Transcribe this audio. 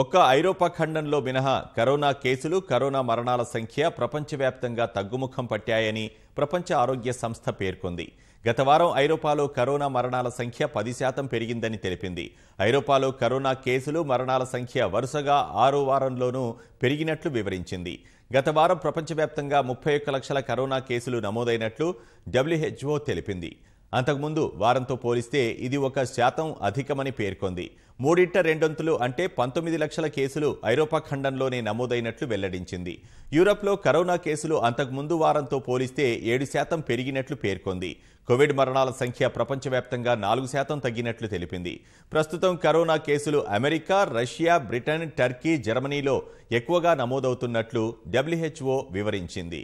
ఒక్క ఐరోపా ఖండంలో మినహా కరోనా కేసులు కరోనా మరణాల సంఖ్య ప్రపంచవ్యాప్తంగా తగ్గుముఖం పట్టాయని ప్రపంచ ఆరోగ్య సంస్థ పేర్కొంది గత వారం ఐరోపాలో కరోనా మరణాల సంఖ్య పది శాతం పెరిగిందని తెలిపింది ఐరోపాలో కరోనా కేసులు మరణాల సంఖ్య వరుసగా ఆరో వారంలోనూ పెరిగినట్లు వివరించింది గత వారం ప్రపంచవ్యాప్తంగా ముప్పై ఒక్క లక్షల కరోనా కేసులు నమోదైనట్లు డబ్ల్యూహెచ్ఓ తెలిపింది అంతకుముందు వారంతో పోలిస్తే ఇది ఒక శాతం అధికమని పేర్కొంది మూడింట రెండొంతులు అంటే పంతొమ్మిది లక్షల కేసులు ఐరోపా ఖండంలోనే నమోదైనట్లు వెల్లడించింది యూరప్లో కరోనా కేసులు అంతకుముందు వారంతో పోలిస్తే ఏడు శాతం పెరిగినట్లు పేర్కొంది కోవిడ్ మరణాల సంఖ్య ప్రపంచవ్యాప్తంగా నాలుగు శాతం తగ్గినట్లు తెలిపింది ప్రస్తుతం కరోనా కేసులు అమెరికా రష్యా బ్రిటన్ టర్కీ జర్మనీలో ఎక్కువగా నమోదవుతున్నట్లు డబ్ల్యూహెచ్ఓ వివరించింది